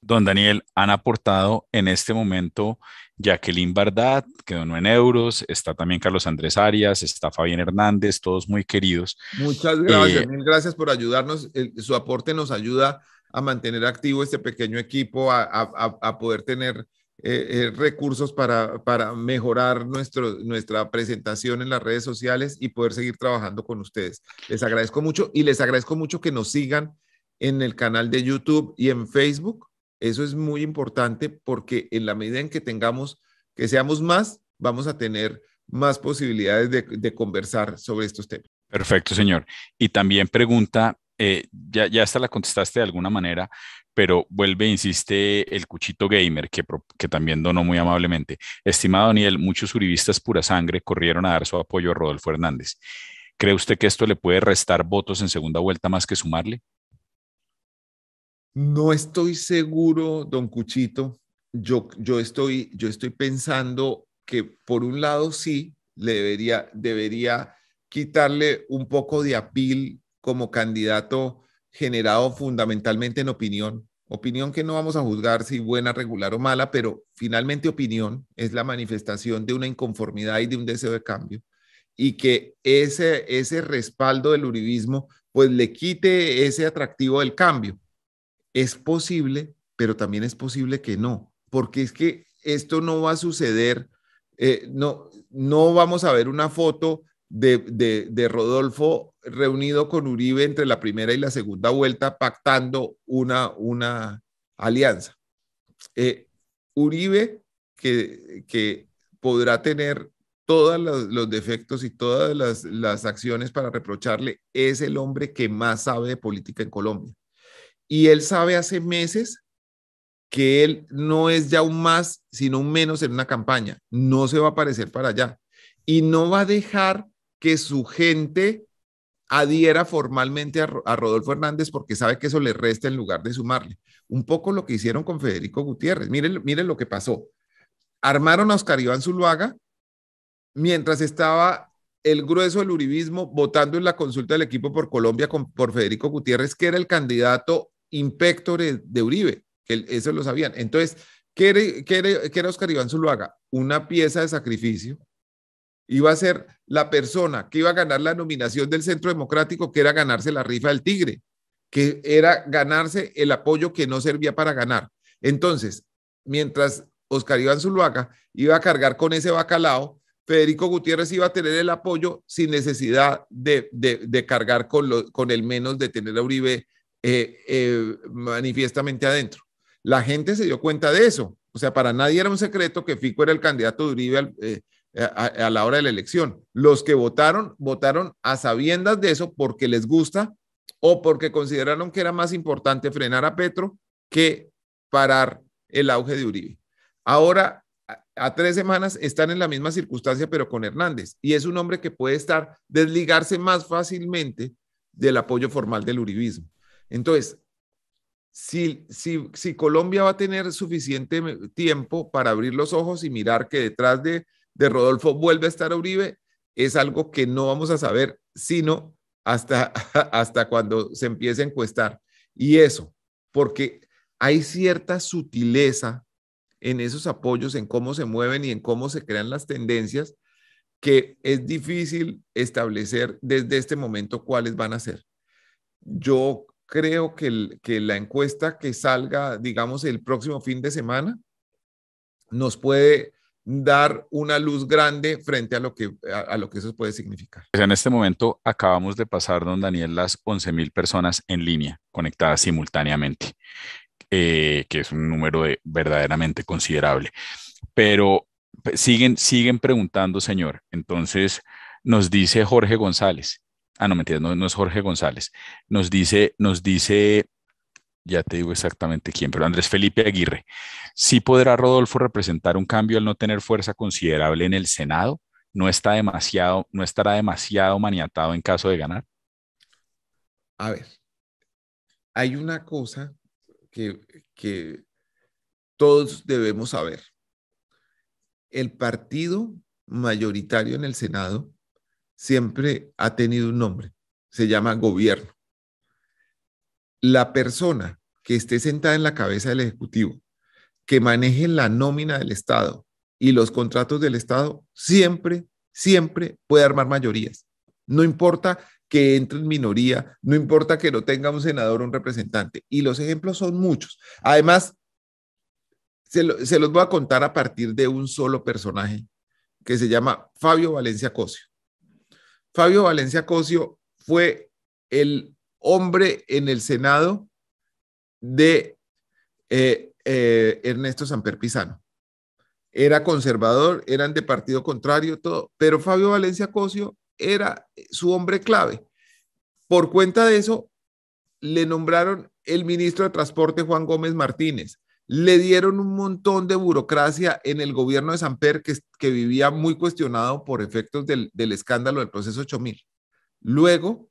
Don Daniel, han aportado en este momento Jacqueline Bardat, que donó en euros, está también Carlos Andrés Arias, está Fabián Hernández, todos muy queridos. Muchas gracias, eh, gracias por ayudarnos. su aporte nos ayuda a mantener activo este pequeño equipo, a, poder tener eh, eh, recursos para, mejorar nuestro, nuestra presentación en las redes sociales y poder seguir trabajando con ustedes. Les agradezco mucho y les agradezco mucho que nos sigan en el canal de YouTube y en Facebook eso es muy importante porque en la medida en que tengamos, que seamos más, vamos a tener más posibilidades de, conversar sobre estos temas. Perfecto, señor. Y también pregunta, eh, ya, ya hasta la contestaste de alguna manera, pero vuelve, insiste, el Cuchito Gamer, que, que, también donó muy amablemente. Estimado Daniel, muchos uribistas pura sangre corrieron a dar su apoyo a Rodolfo Hernández. ¿Cree usted que esto le puede restar votos en segunda vuelta más que sumarle? No estoy seguro, don Cuchito. Yo, yo, estoy, yo estoy pensando que por un lado sí, le debería, debería quitarle un poco de apil como candidato generado fundamentalmente en opinión. Opinión que no vamos a juzgar si buena, regular o mala, pero finalmente opinión es la manifestación de una inconformidad y de un deseo de cambio. Y que ese, ese respaldo del uribismo pues le quite ese atractivo del cambio. Es posible, pero también es posible que no, porque es que esto no va a suceder, eh, no, no vamos a ver una foto de, Rodolfo reunido con Uribe entre la primera y la segunda vuelta pactando una, una alianza. Eh, Uribe, que, que podrá tener todos los, defectos y todas las, las acciones para reprocharle, es el hombre que más sabe de política en Colombia. Y él sabe hace meses que él no es ya un más, sino un menos en una campaña. No se va a aparecer para allá. Y no va a dejar que su gente adhiera formalmente a, Rodolfo Hernández porque sabe que eso le resta en lugar de sumarle. Un poco lo que hicieron con Federico Gutiérrez. Miren, miren lo que pasó. Armaron a Oscar Iván Zuluaga mientras estaba el grueso del uribismo votando en la consulta del equipo por Colombia con, por Federico Gutiérrez, que era el candidato de Uribe, que eso lo sabían. Entonces, ¿qué era, qué Oscar Iván Zuluaga? Una pieza de sacrificio. Iba a ser la persona que iba a ganar la nominación del Centro Democrático, que era ganarse la rifa del Tigre, que era ganarse el apoyo que no servía para ganar. Entonces, mientras Oscar Iván Zuluaga iba a cargar con ese bacalao, Federico Gutiérrez iba a tener el apoyo sin necesidad de, de, de cargar con, lo, con el menos de tener a Uribe eh, eh, manifiestamente adentro. La gente se dio cuenta de eso. O sea, para nadie era un secreto que Fico era el candidato de Uribe eh, a, la hora de la elección. Los que votaron, votaron a sabiendas de eso porque les gusta o porque consideraron que era más importante frenar a Petro que parar el auge de Uribe. Ahora, a, a tres semanas, están en la misma circunstancia, pero con Hernández. Y es un hombre que puede estar, desligarse más fácilmente del apoyo formal del Uribismo. Entonces, si, si, Colombia va a tener suficiente tiempo para abrir los ojos y mirar que detrás de, Rodolfo vuelve a estar Uribe, es algo que no vamos a saber sino hasta, hasta cuando se empiece a encuestar. Y eso, porque hay cierta sutileza en esos apoyos, en cómo se mueven y en cómo se crean las tendencias, que es difícil establecer desde este momento cuáles van a ser. Yo creo que, la encuesta que salga, digamos, el próximo fin de semana, nos puede dar una luz grande frente a lo que, a, lo que eso puede significar. en este momento acabamos de pasar, don Daniel, las 11.000 personas en línea conectadas simultáneamente, eh, que es un número verdaderamente considerable. Pero pues, siguen, siguen preguntando, señor. Entonces, nos dice Jorge González, ah, no, mentira, no, es Jorge González, nos dice, nos dice, ya te digo exactamente quién, pero Andrés Felipe Aguirre, ¿sí podrá Rodolfo representar un cambio al no tener fuerza considerable en el Senado? ¿No, está demasiado, no estará demasiado maniatado en caso de ganar? A ver, hay una cosa que, que todos debemos saber. El partido mayoritario en el Senado siempre ha tenido un nombre, se llama gobierno. La persona que esté sentada en la cabeza del Ejecutivo, que maneje la nómina del Estado y los contratos del Estado, siempre, siempre puede armar mayorías. No importa que entre en minoría, no importa que no tenga un senador o un representante. Y los ejemplos son muchos. Además, se, se, los voy a contar a partir de un solo personaje que se llama Fabio Valencia Cosio. Fabio Valencia Cosio fue el hombre en el Senado de eh, eh, Ernesto Samper Pizano. Era conservador, eran de partido contrario, todo, pero Fabio Valencia Cosio era su hombre clave. Por cuenta de eso, le nombraron el ministro de Transporte Juan Gómez Martínez, le dieron un montón de burocracia en el gobierno de Samper, que, que vivía muy cuestionado por efectos del, escándalo del proceso 8000. Luego,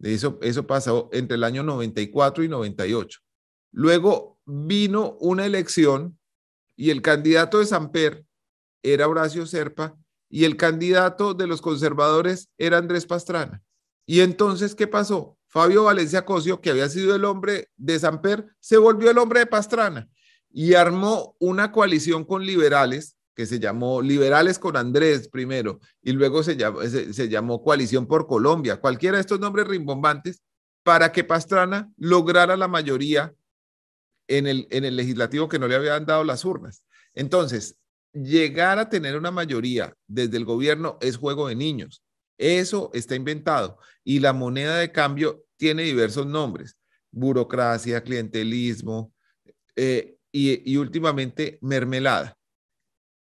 eso, eso pasó entre el año 94 y 98. Luego vino una elección y el candidato de Samper era Horacio Serpa y el candidato de los conservadores era Andrés Pastrana. Y entonces, ¿qué pasó? Fabio Valencia Cosio, que había sido el hombre de Samper, se volvió el hombre de Pastrana y armó una coalición con liberales que se llamó Liberales con Andrés primero y luego se llamó, se, llamó Coalición por Colombia, cualquiera de estos nombres rimbombantes, para que Pastrana lograra la mayoría en el, en el legislativo que no le habían dado las urnas. Entonces, llegar a tener una mayoría desde el gobierno es juego de niños. Eso está inventado y la moneda de cambio tiene diversos nombres, burocracia, clientelismo, eh, y, últimamente mermelada.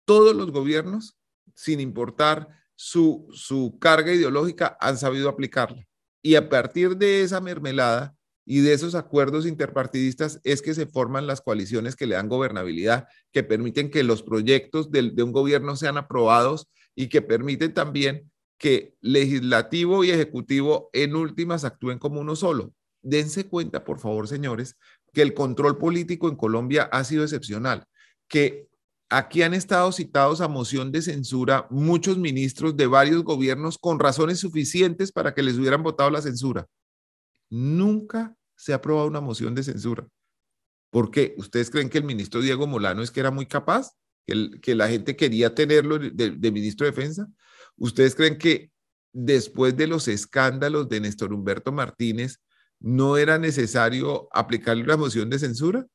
Todos los gobiernos, sin importar su, carga ideológica, han sabido aplicarla. Y a partir de esa mermelada y de esos acuerdos interpartidistas es que se forman las coaliciones que le dan gobernabilidad, que permiten que los proyectos de un gobierno sean aprobados y que permiten también que legislativo y ejecutivo en últimas actúen como uno solo. Dense cuenta, por favor, señores, que el control político en Colombia ha sido excepcional, que aquí han estado citados a moción de censura muchos ministros de varios gobiernos con razones suficientes para que les hubieran votado la censura. Nunca se ha aprobado una moción de censura. ¿Por qué? ¿Ustedes creen que el ministro Diego Molano es que era muy capaz? ¿Que, la gente quería tenerlo de, de ministro de Defensa? ¿Ustedes creen que después de los escándalos de Néstor Humberto Martínez, no era necesario aplicar una moción de censura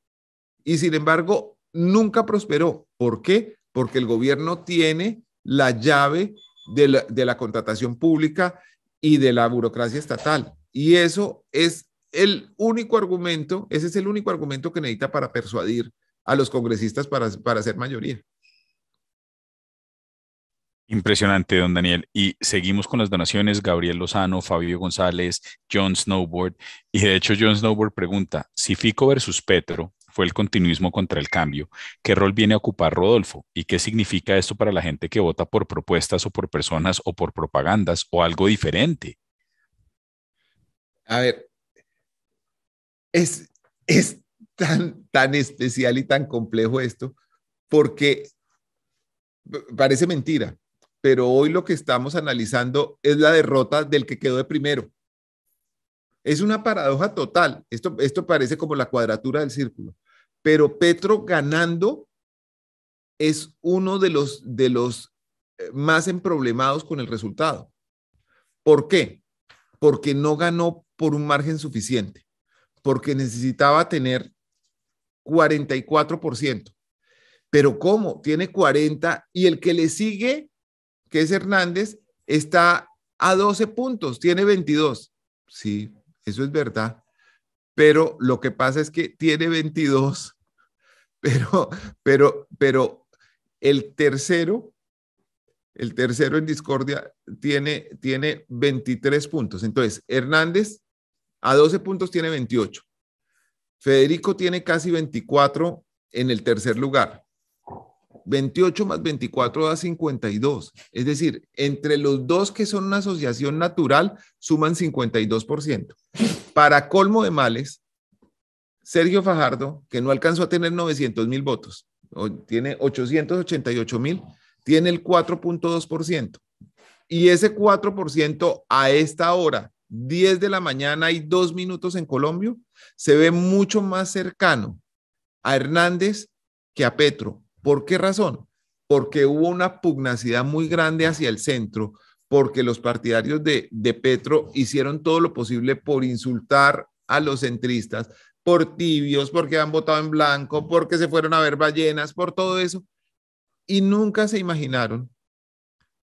y sin embargo nunca prosperó. ¿Por qué? Porque el gobierno tiene la llave de la, contratación pública y de la burocracia estatal. Y eso es el único argumento, ese es el único argumento que necesita para persuadir a los congresistas para, para hacer mayoría. Impresionante, don Daniel. Y seguimos con las donaciones. Gabriel Lozano, Fabio González, John Snowboard. Y de hecho, John Snowboard pregunta, si Fico versus Petro fue el continuismo contra el cambio, ¿qué rol viene a ocupar Rodolfo? ¿Y qué significa esto para la gente que vota por propuestas o por personas o por propagandas o algo diferente? A ver, es, es tan, tan especial y tan complejo esto porque parece mentira, pero hoy lo que estamos analizando es la derrota del que quedó de primero. Es una paradoja total. Esto, esto parece como la cuadratura del círculo. Pero Petro ganando es uno de los, de los eh, más emproblemados con el resultado. ¿Por qué? Porque no ganó por un margen suficiente, porque necesitaba tener 44%. Pero ¿cómo? Tiene 40 y el que le sigue que es Hernández, está a 12 puntos, tiene 22. Sí, eso es verdad. Pero lo que pasa es que tiene 22, pero, pero, pero el tercero, el tercero en discordia tiene, tiene 23 puntos. Entonces, Hernández a 12 puntos tiene 28. Federico tiene casi 24 en el tercer lugar. 28 más 24 da 52. Es decir, entre los dos que son una asociación natural, suman 52%. Para colmo de males, Sergio Fajardo, que no alcanzó a tener 900 mil votos, tiene 888 mil, tiene el 4.2%. Y ese 4% a esta hora, 10 de la mañana y 2 minutos en Colombia, se ve mucho más cercano a Hernández que a Petro, ¿Por qué razón? Porque hubo una pugnacidad muy grande hacia el centro, porque los partidarios de, de Petro hicieron todo lo posible por insultar a los centristas, por tibios, porque han votado en blanco, porque se fueron a ver ballenas, por todo eso. Y nunca se imaginaron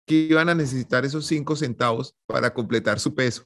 que iban a necesitar esos cinco centavos para completar su peso.